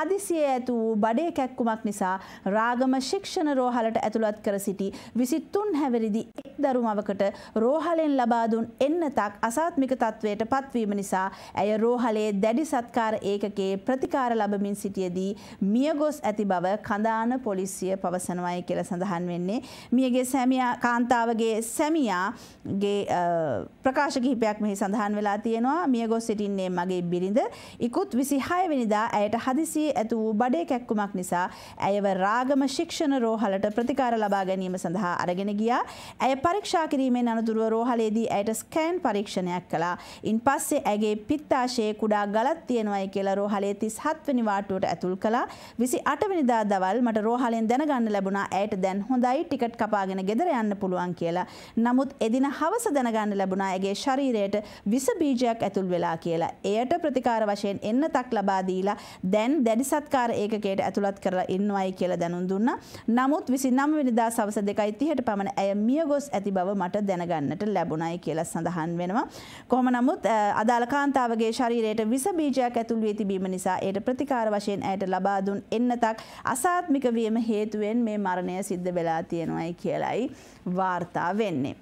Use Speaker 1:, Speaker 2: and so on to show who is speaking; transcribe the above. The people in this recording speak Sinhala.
Speaker 1: හදිසියේ ඇතු වූ බඩේ කැක්කුමක් නිසා රාගම ශික්ෂණ රෝහලට ඇතුළත් කර සිටි 23 හැවිරිදි දරුමවකට රෝහලෙන් ලබාදුන් එන්නතක් අසාත්මික තත්ත්වයට පත්වීම නිසා ඇය රෝහලේ දැඩි සත්කාර ඒකකේ ප්‍රතිකාර ලබමින් සිටියදී මියගොස් ඇති බව කඳාන පොලිසිය පවසනවායි කියලා සඳහන් වෙන්නේ. මියගේ සැමියා කාන්තාවගේ සැමියාගේ ප්‍රකාශ කිහිපයක් මෙහි සඳහන් වෙලා තියෙනවා. මියගොස් සිටින්නේ මගේ බිරිඳ. ඉකුත් 26 වෙනිදා ඇයට හදිසියේ ඇතු වූ බඩේ කැක්කුමක් නිසා ඇයව රාගම ශික්ෂණ රෝහලට ප්‍රතිකාර ලබා ගැනීම සඳහා අරගෙන ගියා. ඇය පරීක්ෂා කිරීමෙන් අනතුරුව රෝහලේදී ඇයට ස්කෑන් පරීක්ෂණයක් කළා. ඉන් පස්සේ ඇගේ පිත්තාශයේ කුඩා ගලක් තියෙනවයි කියලා රෝහලේ 37 වෙනි වාට්ටුවට ඇතුල් කළා. 28 වෙනිදා දවල් මට රෝහලෙන් දැනගන්න ලැබුණා ඇයට දැන් හොඳයි ටිකට් කපාගෙන ගෙදර යන්න පුළුවන් කියලා. නමුත් එදින හවස දැනගන්න ලැබුණා ඇගේ ශරීරයට විස බීජයක් ඇතුල් වෙලා කියලා. එයට ප්‍රතිකාර වශයෙන් එන්නතක් ලබා දීලා දැන් දැඩි සත්කාර ඒකකයට ඇතුළත් කරලා ඉන්නවයි කියලා දැනුම් දුන්නා. නමුත් 29 වෙනිදා සවස 2:30ට පමණ ඇය මියගොස් ඇති බව මට දැනගන්නට ලැබුණයි කියලා සඳහන් වෙනවා. කොහොම නමුත් අදාළ කාන්තාවගේ ශරීරයට විස බීජයක් ඇතුළු වී තිබීම නිසා ඒට ප්‍රතිකාර වශයෙන් ඇයට ලබා දුන් එන්නතක් අසාත්මික වීම හේතුවෙන් මේ මරණය සිද්ධ වෙලා තියෙනවායි කියලයි වාර්තා වෙන්නේ.